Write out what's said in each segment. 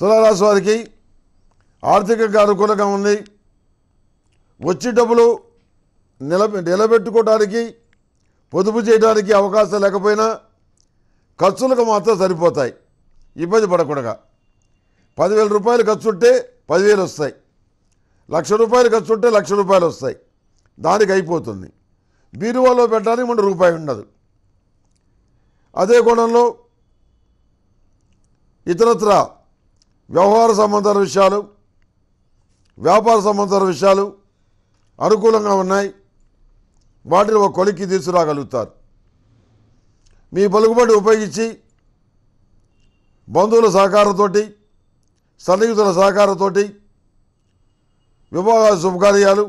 తులారాశి వారికి ఆర్థికంగా అనుకూలంగా ఉంది వచ్చే డబ్బులు నిలబె నిలబెట్టుకోవడానికి పొదుపు చేయడానికి అవకాశం లేకపోయినా ఖర్చులకు మాత్రం సరిపోతాయి ఇబ్బంది పడకుండా పదివేల రూపాయలు ఖర్చు ఉంటే పదివేలు వస్తాయి లక్ష రూపాయలు ఖర్చు ఉంటే లక్ష రూపాయలు వస్తాయి దానికి అయిపోతుంది బీరువాలో పెట్టడానికి మన రూపాయి ఉండదు అదే కోణంలో ఇతరత్ర వ్యవహార సంబంధాల విషయాలు వ్యాపార సంబంధ విషయాలు అనుకూలంగా ఉన్నాయి వాటిని ఒక కొలిక్కి తీసుకురాగలుగుతారు మీ పలుకుబడి ఉపయోగించి బంధువుల సహకారంతో సన్నిహితుల సహకారంతో వివాహ శుభకార్యాలు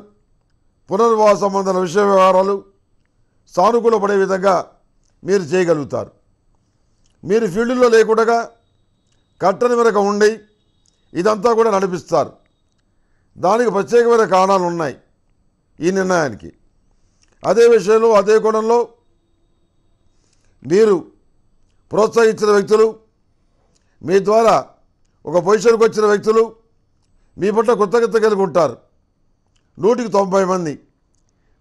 పునర్వివాహ సంబంధాల విషయ వ్యవహారాలు సానుకూల పడే విధంగా మీరు చేయగలుగుతారు మీరు ఫీల్డ్లో లేకుండా కట్టని వెనక ఉండి ఇదంతా కూడా నడిపిస్తారు దానికి ప్రత్యేకమైన కారణాలు ఉన్నాయి ఈ నిర్ణయానికి అదే విషయంలో అదే కోణంలో మీరు ప్రోత్సహించిన వ్యక్తులు మీ ద్వారా ఒక పొజిషన్కి వచ్చిన వ్యక్తులు మీ పట్ల కృతజ్ఞత కలిగి ఉంటారు నూటికి తొంభై మంది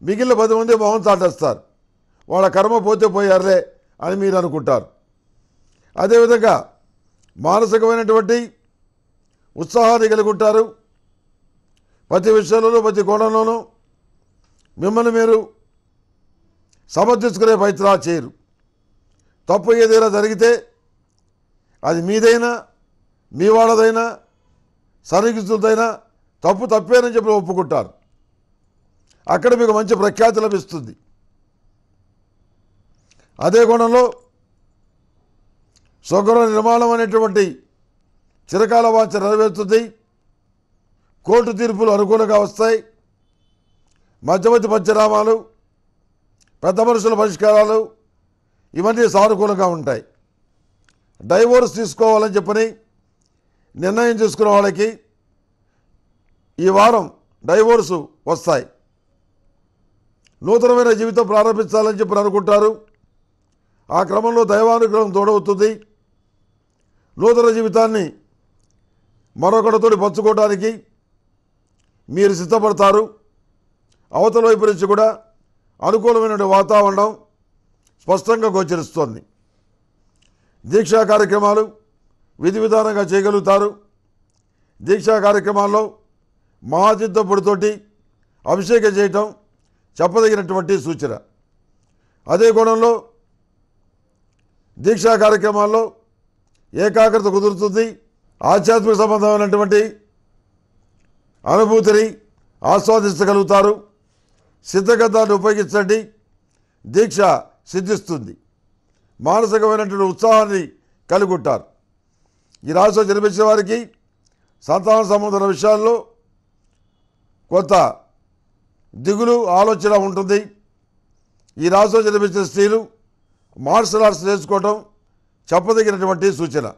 మిగిలిన పది మంది మొహం చాటేస్తారు వాళ్ళ కర్మ పోతే పోయారులే అని మీరు అనుకుంటారు అదేవిధంగా మానసికమైనటువంటి ఉత్సాహాన్ని కలిగి ఉంటారు ప్రతి విషయంలోనూ ప్రతి కోణంలోనూ మిమ్మల్ని మీరు సమర్థించుకునే ప్రయత్నాలు చేయరు తప్పు ఏదైనా జరిగితే అది మీదైనా మీ వాళ్ళదైనా సరిగిస్తుదైనా తప్పు తప్పేనని చెప్పి ఒప్పుకుంటారు అక్కడ మీకు మంచి ప్రఖ్యాతి లభిస్తుంది అదే కోణంలో స్వగ్రహ నిర్మాణం అనేటువంటి చిరకాల వాంఛ నెరవేరుతుంది కోర్టు తీర్పులు అనుకూలంగా వస్తాయి మధ్యవర్తి పంచనామాలు పెద్ద మనుషుల పరిష్కారాలు ఇవన్నీ సానుకూలంగా ఉంటాయి డైవోర్స్ తీసుకోవాలని చెప్పని నిర్ణయం చేసుకున్న వాళ్ళకి ఈ వారం డైవోర్సు వస్తాయి నూతనమైన జీవితం ప్రారంభించాలని చెప్పి అనుకుంటారు ఆ క్రమంలో దైవానుగ్రహం తోడవుతుంది నూతన జీవితాన్ని మరొకటితో పంచుకోవడానికి మీరు సిద్ధపడతారు అవతల వైపు నుంచి కూడా అనుకూలమైనటువంటి వాతావరణం స్పష్టంగా గోచరిస్తోంది దీక్షా కార్యక్రమాలు విధి విధానంగా చేయగలుగుతారు దీక్షా కార్యక్రమాల్లో మహాచిత్త అభిషేకం చేయటం చెప్పదగినటువంటి సూచన అదే కోణంలో దీక్షా కార్యక్రమాల్లో ఏకాగ్రత కుదురుతుంది ఆధ్యాత్మిక సంబంధమైనటువంటి అనుభూతిని ఆస్వాదించగలుగుతారు సిద్ధగతాన్ని ఉపయోగించండి దీక్ష సిద్ధిస్తుంది మానసికమైనటువంటి ఉత్సాహాన్ని కలుగుంటారు ఈ రాశిలో జన్మించిన వారికి సంతాన సంబంధమైన విషయాల్లో కొంత దిగులు ఆలోచన ఉంటుంది ఈ రాశిలో జన్మించిన స్త్రీలు మార్షల్ ఆర్ట్స్ నేర్చుకోవటం చెప్పదగినటువంటి సూచన